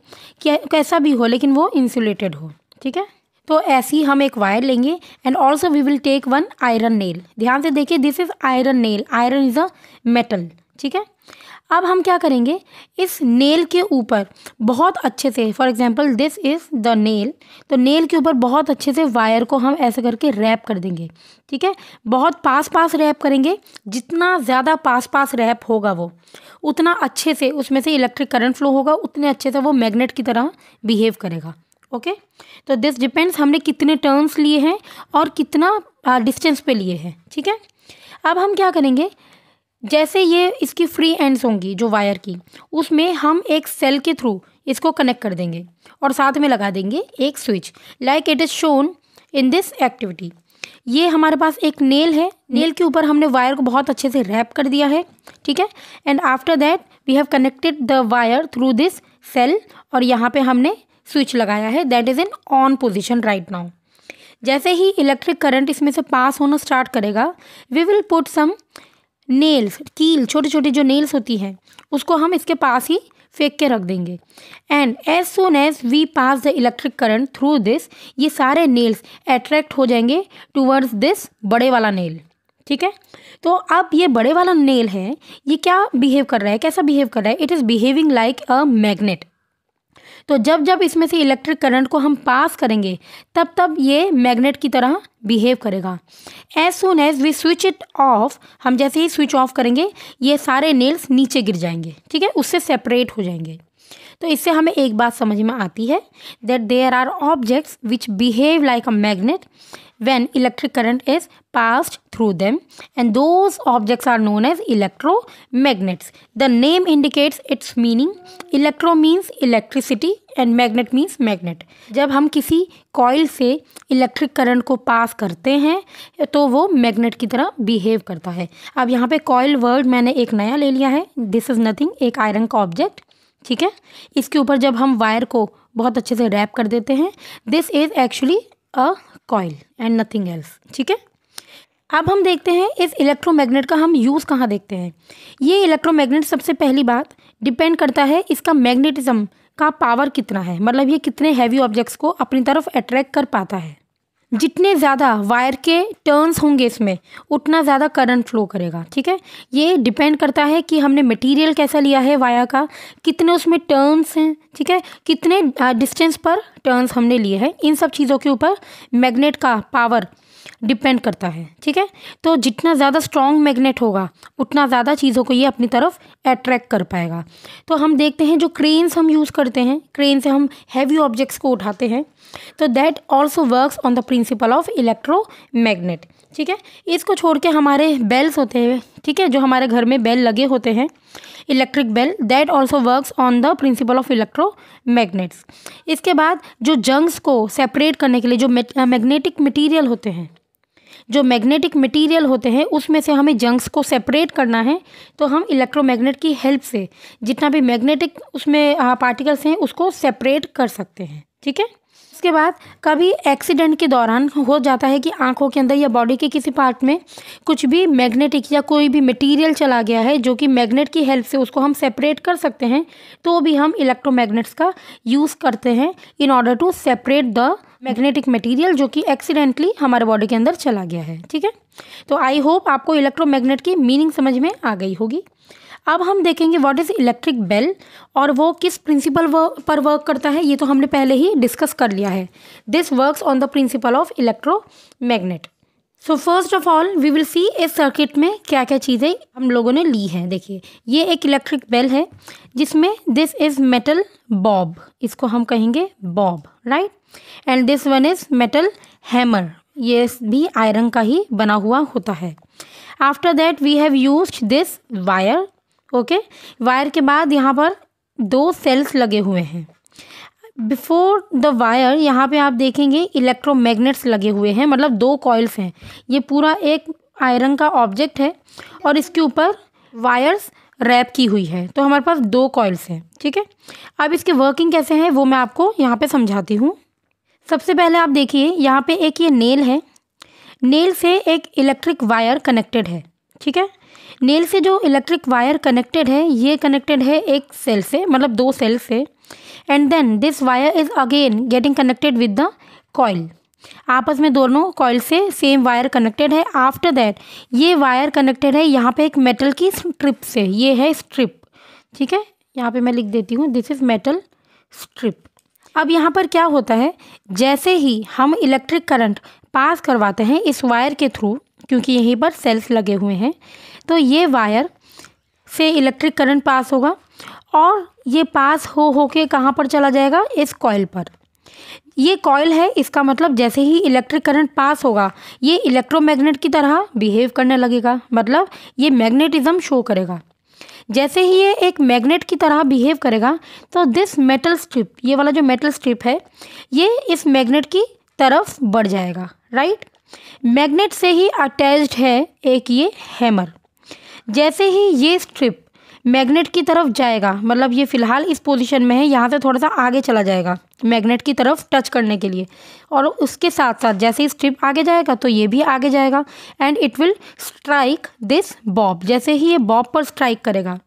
कैसा भी हो लेकिन वो इंसुलेटेड हो ठीक है तो ऐसी हम एक वायर लेंगे and also we will take one iron nail ध्यान से देखिए this is iron nail iron is a metal ठीक है अब हम क्या करेंगे इस नेल के ऊपर बहुत अच्छे से for example this is the nail तो नेल के ऊपर बहुत अच्छे से वायर को हम ऐसे करके रैप कर देंगे ठीक है बहुत पास पास रैप करेंगे जितना ज़्यादा पास पास रैप होगा वो उतना अच्छे से उसमें से इलेक्ट्रिक करंट फ्लो होगा उतने अच्छे से वो मैग्नेट की तरह बिहेव करेगा ओके okay? तो दिस डिपेंड्स हमने कितने टर्न्स लिए हैं और कितना डिस्टेंस पे लिए हैं ठीक है अब हम क्या करेंगे जैसे ये इसकी फ्री एंड्स होंगी जो वायर की उसमें हम एक सेल के थ्रू इसको कनेक्ट कर देंगे और साथ में लगा देंगे एक switch like it is shown in this activity ये हमारे पास एक नेल है नेल के ऊपर हमने वायर को बहुत अच्छे से रैप कर दिया है ठीक है and after that we have connected the wire through this cell और यहाँ पे हमने स्विच लगाया है that is in on position right now जैसे ही इलेक्ट्रिक करंट इसमें से पास होना स्टार्ट करेगा we will put some nails कील छोटे छोटे जो नेल्स होती हैं उसको हम इसके पास ही फेंक के रख देंगे and as soon as we pass the electric current through this ये सारे नेल्स अट्रैक्ट हो जाएंगे टूवर्ड्स दिस बड़े वाला नेल ठीक है तो अब ये बड़े वाला नेल है ये क्या बिहेव कर रहा है कैसा बिहेव कर रहा है it is behaving like a magnet तो जब जब इसमें से इलेक्ट्रिक करंट को हम पास करेंगे तब तब ये मैग्नेट की तरह बिहेव करेगा as soon as we switch it off हम जैसे ही स्विच ऑफ करेंगे ये सारे नेल्स नीचे गिर जाएंगे ठीक है उससे सेपरेट हो जाएंगे तो इससे हमें एक बात समझ में आती है that there are objects which behave like a magnet when electric current is passed through them and those objects are known as electromagnets. The name indicates its meaning. Electro means electricity and magnet means magnet. jab hum kisi coil se electric current ko pass karte hain to wo magnet ki tarah behave karta hai ab yahan pe coil word maine ek naya le liya hai this is nothing ek iron ka object ठीक है इसके ऊपर जब हम wire को बहुत अच्छे से रैप कर देते हैं this is actually a coil and nothing else ठीक है अब हम देखते हैं इस इलेक्ट्रोमैग्नेट का हम यूज़ कहाँ देखते हैं ये इलेक्ट्रोमैग्नेट सबसे पहली बात डिपेंड करता है इसका मैग्नेटिज्म का पावर कितना है मतलब ये कितने हैवी ऑब्जेक्ट्स को अपनी तरफ अट्रैक्ट कर पाता है जितने ज़्यादा वायर के टर्न्स होंगे इसमें उतना ज़्यादा करंट फ्लो करेगा ठीक है ये डिपेंड करता है कि हमने मटेरियल कैसा लिया है वायर का कितने उसमें टर्न्स हैं ठीक है कितने डिस्टेंस पर टर्न्स हमने लिए हैं इन सब चीज़ों के ऊपर मैग्नेट का पावर डिपेंड करता है ठीक है तो जितना ज़्यादा स्ट्रॉन्ग मैग्नेट होगा उतना ज़्यादा चीज़ों को ये अपनी तरफ अट्रैक्ट कर पाएगा तो हम देखते हैं जो क्रेन्स हम यूज़ करते हैं क्रेन से हम हैवी ऑब्जेक्ट्स को उठाते हैं तो that also works on the principle of electro ठीक है इसको छोड़ के हमारे बेल्स होते हैं ठीक है जो हमारे घर में बेल लगे होते हैं electric bell that also works on the principle of electromagnets इसके बाद जो जंग्स को सेपरेट करने के लिए जो मैग्नेटिक मटीरियल होते हैं जो मैग्नेटिक मटेरियल होते हैं उसमें से हमें जंक्स को सेपरेट करना है तो हम इलेक्ट्रोमैग्नेट की हेल्प से जितना भी मैग्नेटिक उसमें पार्टिकल्स हैं उसको सेपरेट कर सकते हैं ठीक है उसके बाद कभी एक्सीडेंट के दौरान हो जाता है कि आंखों के अंदर या बॉडी के किसी पार्ट में कुछ भी मैग्नेटिक या कोई भी मटेरियल चला गया है जो कि मैग्नेट की हेल्प से उसको हम सेपरेट कर सकते हैं तो भी हम इलेक्ट्रोमैग्नेट्स का यूज़ करते हैं in order to separate the magnetic material जो कि एक्सीडेंटली हमारे बॉडी के अंदर चला गया है ठीक है तो आई होप आपको इलेक्ट्रोमैग्नेट की मीनिंग समझ में आ गई होगी अब हम देखेंगे व्हाट इज़ इलेक्ट्रिक बेल और वो किस प्रिंसिपल पर वर्क करता है ये तो हमने पहले ही डिस्कस कर लिया है this works on the principle of electromagnet so first of all we will see इस सर्किट में क्या क्या चीज़ें हम लोगों ने ली हैं देखिए ये एक इलेक्ट्रिक बेल है जिसमें दिस इज़ मेटल बॉब इसको हम कहेंगे bob right and this one is metal hammer ये भी आयरन का ही बना हुआ होता है after that we have use this wire okay wire के बाद यहाँ पर दो सेल्स लगे हुए हैं बिफोर द वायर यहाँ पे आप देखेंगे इलेक्ट्रोमैग्नेट्स लगे हुए हैं मतलब दो कॉयल्स हैं ये पूरा एक आयरन का ऑब्जेक्ट है और इसके ऊपर वायर्स रैप की हुई है तो हमारे पास दो कॉयल्स हैं ठीक है अब इसके वर्किंग कैसे हैं वो मैं आपको यहाँ पे समझाती हूँ सबसे पहले आप देखिए यहाँ पे एक ये नेल है नेल से एक इलेक्ट्रिक वायर कनेक्टेड है ठीक है नेल से जो इलेक्ट्रिक वायर कनेक्टेड है ये कनेक्टेड है एक सेल से मतलब दो सेल से and then this wire is again getting connected with the coil आपस में दोनों कॉयल से सेम वायर कनेक्टेड है आफ्टर दैट ये वायर कनेक्टेड है यहाँ पे एक मेटल की स्ट्रिप से ये है स्ट्रिप ठीक है यहाँ पे मैं लिख देती हूँ दिस इज़ मेटल स्ट्रिप अब यहाँ पर क्या होता है जैसे ही हम इलेक्ट्रिक करंट पास करवाते हैं इस वायर के थ्रू क्योंकि यहीं पर सेल्स लगे हुए हैं तो ये वायर से इलेक्ट्रिक करंट पास होगा और ये पास हो हो के कहाँ पर चला जाएगा इस कॉयल पर ये कॉयल है इसका मतलब जैसे ही इलेक्ट्रिक करंट पास होगा ये इलेक्ट्रोमैग्नेट की तरह बिहेव करने लगेगा मतलब ये मैग्नेटिज़्म शो करेगा जैसे ही ये एक मैग्नेट की तरह बिहेव करेगा तो दिस मेटल स्ट्रिप ये वाला जो मेटल स्ट्रिप है ये इस मैग्नेट की तरफ बढ़ जाएगा राइट मैग्नेट से ही अटैच्ड है एक ये हैमर जैसे ही ये स्ट्रिप मैग्नेट की तरफ जाएगा मतलब ये फ़िलहाल इस पोजीशन में है यहाँ से थोड़ा सा आगे चला जाएगा मैग्नेट की तरफ टच करने के लिए और उसके साथ साथ जैसे ही स्ट्रिप आगे जाएगा तो ये भी आगे जाएगा and it will strike this bob जैसे ही ये बॉब पर स्ट्राइक करेगा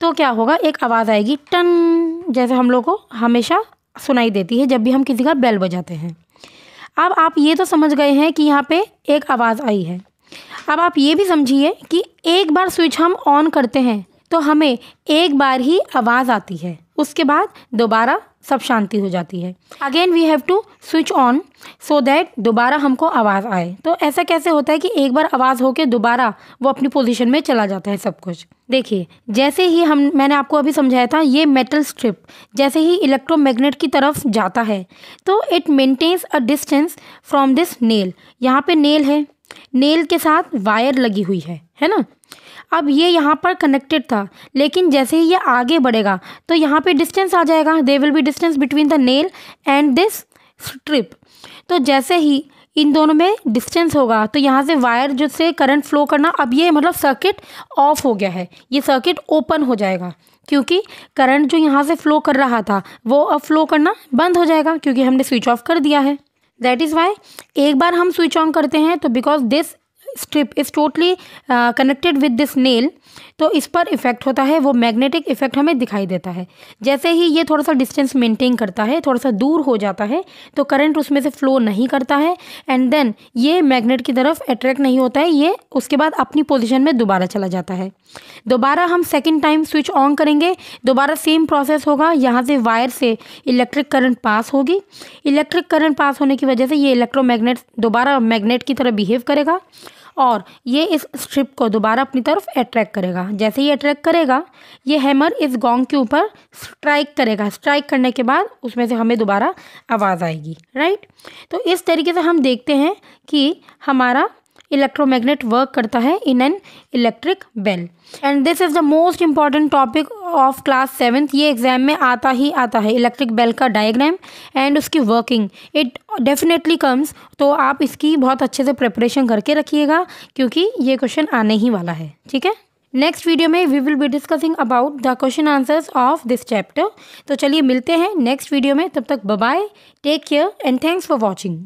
तो क्या होगा एक आवाज़ आएगी टन जैसे हम लोग को हमेशा सुनाई देती है जब भी हम किसी का बेल बजाते हैं अब आप ये तो समझ गए हैं कि यहाँ पे एक आवाज़ आई है अब आप ये भी समझिए कि एक बार स्विच हम ऑन करते हैं तो हमें एक बार ही आवाज़ आती है उसके बाद दोबारा सब शांति हो जाती है again we have to switch on so that दोबारा हमको आवाज़ आए तो ऐसा कैसे होता है कि एक बार आवाज़ होकर दोबारा वो अपनी पोजीशन में चला जाता है सब कुछ देखिए जैसे ही हम मैंने आपको अभी समझाया था ये मेटल स्ट्रिप जैसे ही इलेक्ट्रोमैग्नेट की तरफ जाता है तो it maintains a distance from this nail यहाँ पे नेल है नेल के साथ वायर लगी हुई है है ना अब ये यहाँ पर कनेक्टेड था लेकिन जैसे ही ये आगे बढ़ेगा तो यहाँ पे डिस्टेंस आ जाएगा they will be distance between the nail and this strip तो जैसे ही इन दोनों में डिस्टेंस होगा तो यहाँ से वायर जो से करंट फ्लो करना अब ये मतलब सर्किट ऑफ हो गया है ये सर्किट ओपन हो जाएगा क्योंकि करंट जो यहाँ से फ्लो कर रहा था वो अब फ्लो करना बंद हो जाएगा क्योंकि हमने स्विच ऑफ कर दिया है दैट इज़ वाई एक बार हम स्विच ऑन करते हैं तो because this strip is totally connected with this nail तो इस पर इफ़ेक्ट होता है वो मैग्नेटिक इफ़ेक्ट हमें दिखाई देता है जैसे ही ये थोड़ा सा डिस्टेंस मेंटेन करता है थोड़ा सा दूर हो जाता है तो करंट उसमें से फ्लो नहीं करता है एंड देन ये मैग्नेट की तरफ अट्रैक्ट नहीं होता है ये उसके बाद अपनी पोजिशन में दोबारा चला जाता है दोबारा हम सेकेंड टाइम स्विच ऑन करेंगे दोबारा सेम प्रोसेस होगा यहाँ से वायर से इलेक्ट्रिक करंट पास होगी इलेक्ट्रिक करंट पास होने की वजह से ये इलेक्ट्रोमैग्नेट दोबारा मैग्नेट की तरह बिहेव करेगा और ये इस स्ट्रिप को दोबारा अपनी तरफ अट्रैक्ट करेगा जैसे ही अट्रैक्ट करेगा ये हैमर इस गोंग के ऊपर स्ट्राइक करेगा स्ट्राइक करने के बाद उसमें से हमें दोबारा आवाज़ आएगी राइट तो इस तरीके से हम देखते हैं कि हमारा इलेक्ट्रोमैग्नेट वर्क करता है in an electric bell and this is the most important topic of class seventh ये एग्जाम में आता ही आता है इलेक्ट्रिक बेल का डायग्राम एंड उसकी वर्किंग इट डेफिनेटली कम्स तो आप इसकी बहुत अच्छे से प्रिपरेशन करके रखिएगा क्योंकि ये क्वेश्चन आने ही वाला है ठीक है नेक्स्ट वीडियो में we will be discussing about the question answers of this chapter तो चलिए मिलते हैं नेक्स्ट वीडियो में तब तक bye take care and thanks for watching